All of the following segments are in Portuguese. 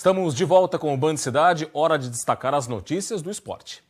Estamos de volta com o Band Cidade, hora de destacar as notícias do esporte.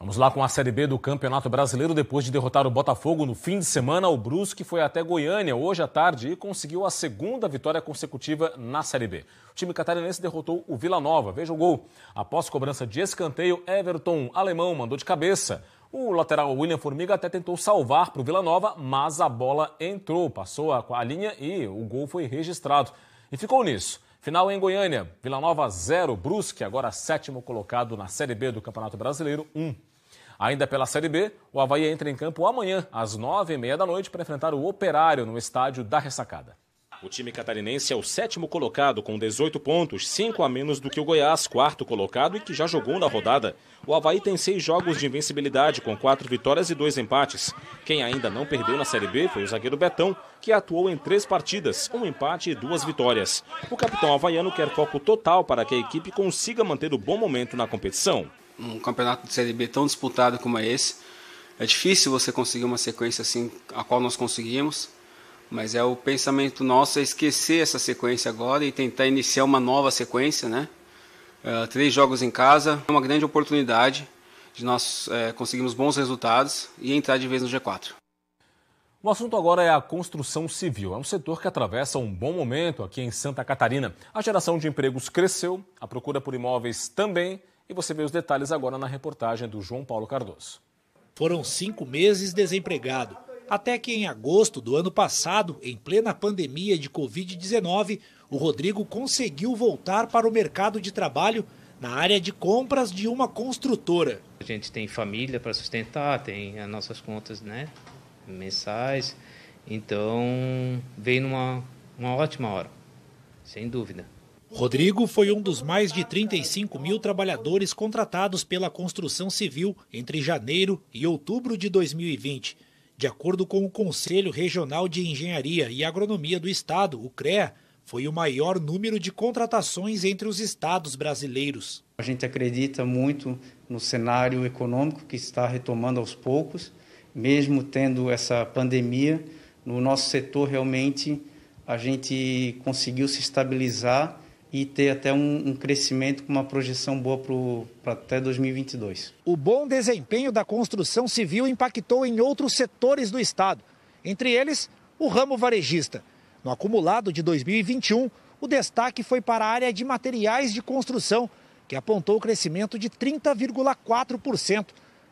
Vamos lá com a Série B do Campeonato Brasileiro. Depois de derrotar o Botafogo no fim de semana, o Brusque foi até Goiânia hoje à tarde e conseguiu a segunda vitória consecutiva na Série B. O time catarinense derrotou o Vila Nova. Veja o gol. Após cobrança de escanteio, Everton Alemão mandou de cabeça. O lateral William Formiga até tentou salvar para o Vila Nova, mas a bola entrou, passou a linha e o gol foi registrado. E ficou nisso. Final em Goiânia, Vila Nova 0, Brusque, agora sétimo colocado na Série B do Campeonato Brasileiro 1. Um. Ainda pela Série B, o Havaí entra em campo amanhã, às 9h30 da noite, para enfrentar o Operário no estádio da Ressacada. O time catarinense é o sétimo colocado, com 18 pontos, 5 a menos do que o Goiás, quarto colocado e que já jogou na rodada. O Havaí tem seis jogos de invencibilidade, com quatro vitórias e dois empates. Quem ainda não perdeu na Série B foi o zagueiro Betão, que atuou em três partidas, um empate e duas vitórias. O capitão havaiano quer foco total para que a equipe consiga manter o bom momento na competição. Um campeonato de Série B tão disputado como é esse, é difícil você conseguir uma sequência assim, a qual nós conseguimos mas é o pensamento nosso é esquecer essa sequência agora e tentar iniciar uma nova sequência, né? Uh, três jogos em casa é uma grande oportunidade de nós é, conseguirmos bons resultados e entrar de vez no G4. O assunto agora é a construção civil. É um setor que atravessa um bom momento aqui em Santa Catarina. A geração de empregos cresceu, a procura por imóveis também. E você vê os detalhes agora na reportagem do João Paulo Cardoso. Foram cinco meses desempregado até que em agosto do ano passado, em plena pandemia de Covid-19, o Rodrigo conseguiu voltar para o mercado de trabalho na área de compras de uma construtora. A gente tem família para sustentar, tem as nossas contas né, mensais, então veio numa uma ótima hora, sem dúvida. Rodrigo foi um dos mais de 35 mil trabalhadores contratados pela construção civil entre janeiro e outubro de 2020. De acordo com o Conselho Regional de Engenharia e Agronomia do Estado, o CREA, foi o maior número de contratações entre os estados brasileiros. A gente acredita muito no cenário econômico que está retomando aos poucos, mesmo tendo essa pandemia. No nosso setor, realmente, a gente conseguiu se estabilizar e ter até um, um, crescimento com uma projeção boa para até 2022. O bom desempenho da construção civil impactou em outros setores do Estado, entre eles o ramo varejista. No acumulado de 2021, o destaque foi para a área de materiais de construção, que apontou o crescimento de 30,4%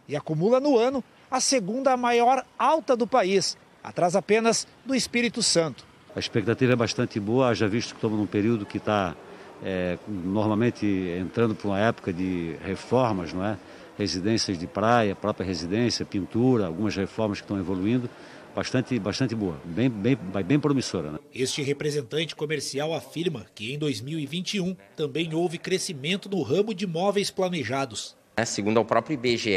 e acumula no ano a segunda maior alta do país, atrás apenas do Espírito Santo. A expectativa é bastante boa, já visto que estamos num período que está é, normalmente entrando para uma época de reformas, não é? Residências de praia, própria residência, pintura, algumas reformas que estão evoluindo, bastante, bastante boa, bem, bem, bem promissora. Né? Este representante comercial afirma que em 2021 também houve crescimento no ramo de móveis planejados. Né? Segundo o próprio IBGE,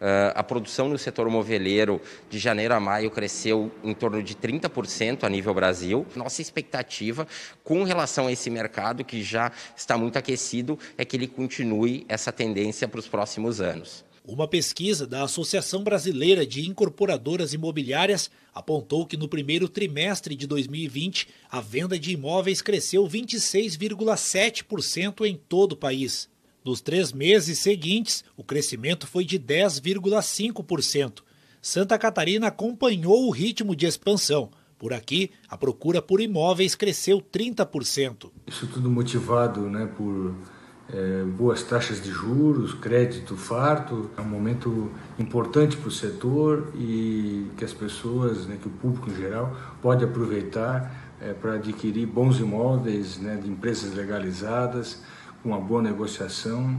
ah, a produção no setor moveleiro de janeiro a maio cresceu em torno de 30% a nível Brasil. Nossa expectativa com relação a esse mercado, que já está muito aquecido, é que ele continue essa tendência para os próximos anos. Uma pesquisa da Associação Brasileira de Incorporadoras Imobiliárias apontou que no primeiro trimestre de 2020, a venda de imóveis cresceu 26,7% em todo o país. Nos três meses seguintes, o crescimento foi de 10,5%. Santa Catarina acompanhou o ritmo de expansão. Por aqui, a procura por imóveis cresceu 30%. Isso tudo motivado né, por é, boas taxas de juros, crédito farto. É um momento importante para o setor e que as pessoas, né, que o público em geral, pode aproveitar é, para adquirir bons imóveis né, de empresas legalizadas uma boa negociação,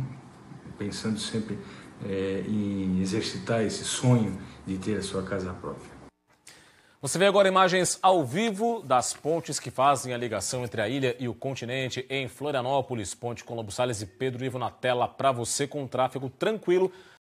pensando sempre é, em exercitar esse sonho de ter a sua casa própria. Você vê agora imagens ao vivo das pontes que fazem a ligação entre a ilha e o continente em Florianópolis. Ponte Colombo Salles e Pedro Ivo na tela para você com um tráfego tranquilo